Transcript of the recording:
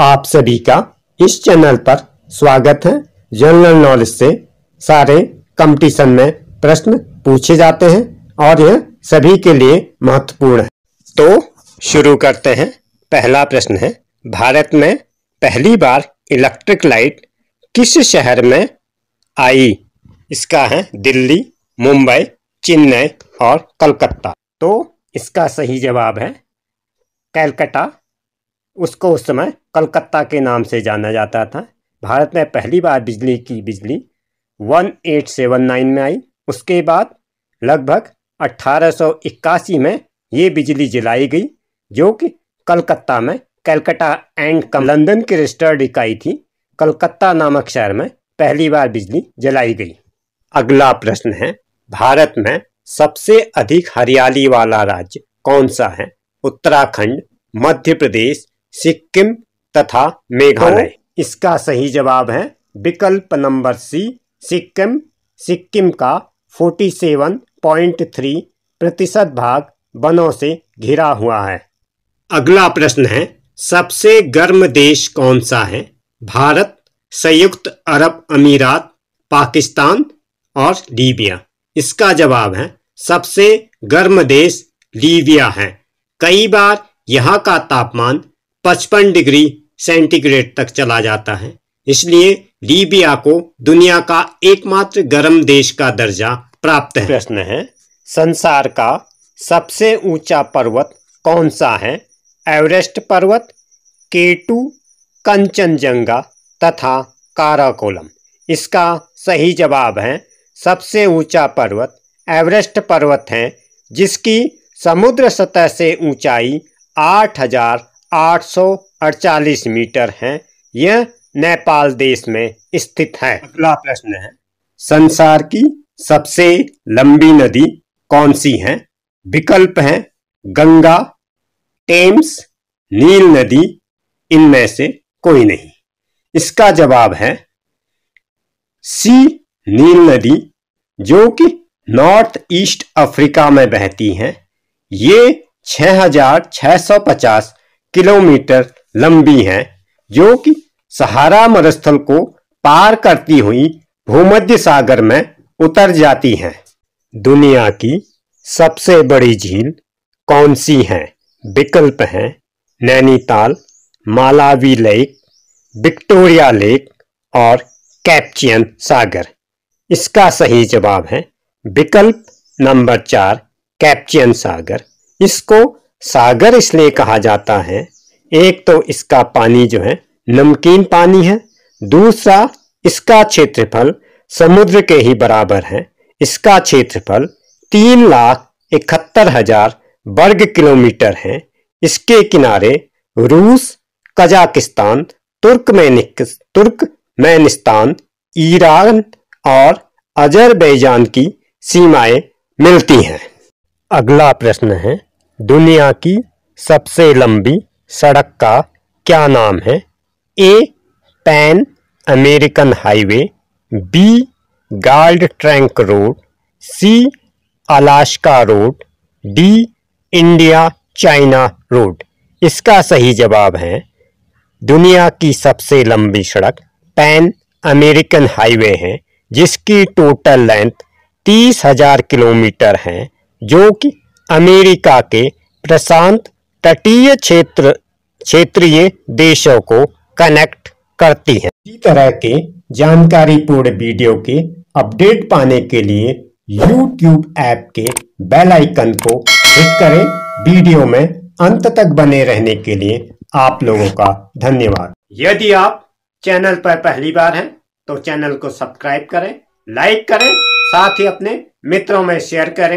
आप सभी का इस चैनल पर स्वागत है जनरल नॉलेज से सारे कंपटीशन में प्रश्न पूछे जाते हैं और यह सभी के लिए महत्वपूर्ण है तो शुरू करते हैं पहला प्रश्न है भारत में पहली बार इलेक्ट्रिक लाइट किस शहर में आई इसका है दिल्ली मुंबई चेन्नई और कलकत्ता तो इसका सही जवाब है कलकत्ता उसको उस समय कलकत्ता के नाम से जाना जाता था भारत में पहली बार बिजली की बिजली 1879 में आई उसके बाद लगभग 1881 में ये बिजली जलाई गई जो कि कलकत्ता में कलकत्ता एंड कम लंदन की रजिस्टर्ड इकाई थी कलकत्ता नामक शहर में पहली बार बिजली जलाई गई अगला प्रश्न है भारत में सबसे अधिक हरियाली वाला राज्य कौन सा है उत्तराखंड मध्य प्रदेश सिक्किम तथा मेघालय तो इसका सही जवाब है विकल्प नंबर सी सिक्किम सिक्किम का 47.3 प्रतिशत भाग वनों से घिरा हुआ है अगला प्रश्न है सबसे गर्म देश कौन सा है भारत संयुक्त अरब अमीरात पाकिस्तान और लीबिया इसका जवाब है सबसे गर्म देश लीबिया है कई बार यहाँ का तापमान पचपन डिग्री सेंटीग्रेड तक चला जाता है इसलिए लीबिया को दुनिया का एकमात्र गर्म देश का दर्जा प्राप्त है प्रश्न है संसार का सबसे ऊंचा पर्वत कौन सा है एवरेस्ट पर्वत केटू कंचनजंगा तथा काराकोलम इसका सही जवाब है सबसे ऊंचा पर्वत एवरेस्ट पर्वत है जिसकी समुद्र सतह से ऊंचाई आठ हजार 848 मीटर है यह नेपाल देश में स्थित है अगला प्रश्न है संसार की सबसे लंबी नदी कौन सी है विकल्प है गंगा टेम्स नील नदी इनमें से कोई नहीं इसका जवाब है सी नील नदी जो कि नॉर्थ ईस्ट अफ्रीका में बहती है ये 6650 किलोमीटर लंबी हैं जो कि सहारा मरुस्थल को पार करती हुई भूमध्य सागर में उतर जाती हैं दुनिया की सबसे बड़ी झील कौन सी हैं विकल्प हैं Nainital Malawi lake Victoria lake और कैप्चियन सागर इसका सही जवाब है विकल्प नंबर चार कैप्चियन सागर इसको सागर इसलिए कहा जाता है एक तो इसका पानी जो है नमकीन पानी है दूसरा इसका क्षेत्रफल समुद्र के ही बराबर है इसका क्षेत्रफल तीन लाख इकहत्तर हजार वर्ग किलोमीटर है इसके किनारे रूस कजाकिस्तान तुर्कमेनिक तुर्कमेनिस्तान ईरान और अजरबैजान की सीमाएं मिलती हैं अगला प्रश्न है दुनिया की सबसे लंबी सड़क का क्या नाम है A pan American highway B grand trunk road C Alaska road D India China road इसका सही जवाब है दुनिया की सबसे लंबी सड़क पैन अमेरिकन हाईवे है जिसकी टोटल लेंथ तीस हज़ार किलोमीटर है जो कि अमेरिका के प्रशांत तटीय क्षेत्र क्षेत्रीय देशों को कनेक्ट करती है इसी तरह के जानकारी पूर्ण वीडियो के अपडेट पाने के लिए YouTube ऐप के बेल आइकन को क्लिक करें वीडियो में अंत तक बने रहने के लिए आप लोगों का धन्यवाद यदि आप चैनल पर पहली बार हैं तो चैनल को सब्सक्राइब करें लाइक करें साथ ही अपने मित्रों में शेयर करें